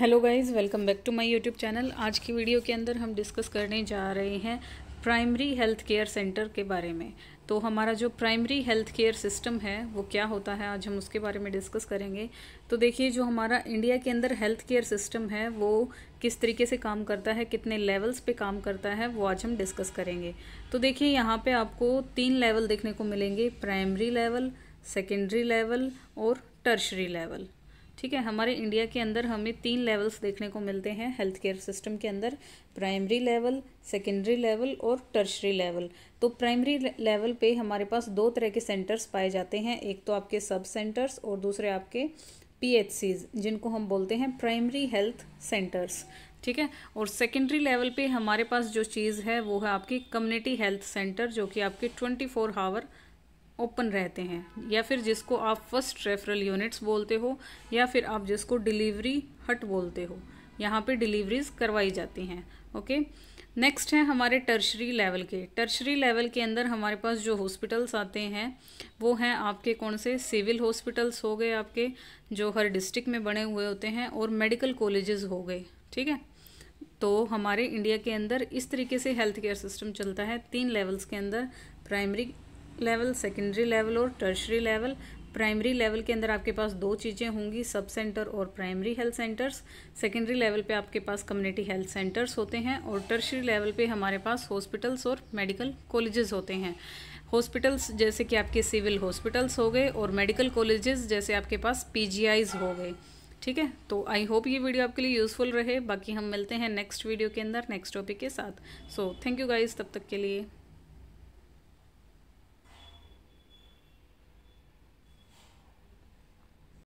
hello guys welcome back to my YouTube channel आज की video के अंदर हम डिस्कस करने जा रहे हैं प्राइमरी हेल्थ केयर सेंटर के बारे में तो हमारा जो प्राइमरी हेल्थ केयर सिस्टम है वो क्या होता है आज हम उसके बारे में डिस्कस करेंगे तो देखिए जो हमारा इंडिया के अंदर हेल्थ केयर सिस्टम है वो किस तरीके से काम करता है कितने लेवल्स पे काम करता है वो आज हम डिस्कस करेंगे तो देखिए यहाँ पे आपको तीन लेवल देखने को मिलेंगे प्राइमरी लेवल सेकेंडरी लेवल और टर्शरी लेवल ठीक है हमारे इंडिया के अंदर हमें तीन लेवल्स देखने को मिलते हैं हेल्थ केयर सिस्टम के अंदर प्राइमरी लेवल सेकेंडरी लेवल और टर्शरी लेवल तो प्राइमरी लेवल पे हमारे पास दो तरह के सेंटर्स पाए जाते हैं एक तो आपके सब सेंटर्स और दूसरे आपके पी जिनको हम बोलते हैं प्राइमरी हेल्थ सेंटर्स ठीक है और सेकेंडरी लेवल पे हमारे पास जो चीज़ है वो है आपकी कम्युनिटी हेल्थ सेंटर जो कि आपके ट्वेंटी फोर हावर ओपन रहते हैं या फिर जिसको आप फर्स्ट रेफरल यूनिट्स बोलते हो या फिर आप जिसको डिलीवरी हट बोलते हो यहाँ पे डिलीवरीज करवाई जाती हैं ओके नेक्स्ट है हमारे टर्शरी लेवल के टर्शरी लेवल के अंदर हमारे पास जो हॉस्पिटल्स आते हैं वो हैं आपके कौन से सिविल हॉस्पिटल्स हो गए आपके जो हर डिस्ट्रिक्ट में बने हुए होते हैं और मेडिकल कॉलेजेस हो गए ठीक है तो हमारे इंडिया के अंदर इस तरीके से हेल्थ केयर सिस्टम चलता है तीन लेवल्स के अंदर प्राइमरी लेवल सेकेंडरी लेवल और टर्शरी लेवल प्राइमरी लेवल के अंदर आपके पास दो चीज़ें होंगी सब सेंटर और primary health centres secondary level पे आपके पास कम्युनिटी हेल्थ सेंटर्स होते हैं और टर्शरी लेवल पे हमारे पास हॉस्पिटल्स और मेडिकल कॉलेजेस होते हैं हॉस्पिटल्स जैसे कि आपके सिविल हॉस्पिटल्स हो गए और मेडिकल कॉलेजेस जैसे आपके पास पी हो गए ठीक है तो आई होप ये वीडियो आपके लिए यूज़फुल रहे बाकी हम मिलते हैं नेक्स्ट वीडियो के अंदर नेक्स्ट टॉपिक के साथ सो थैंक यू गाइज तब तक के लिए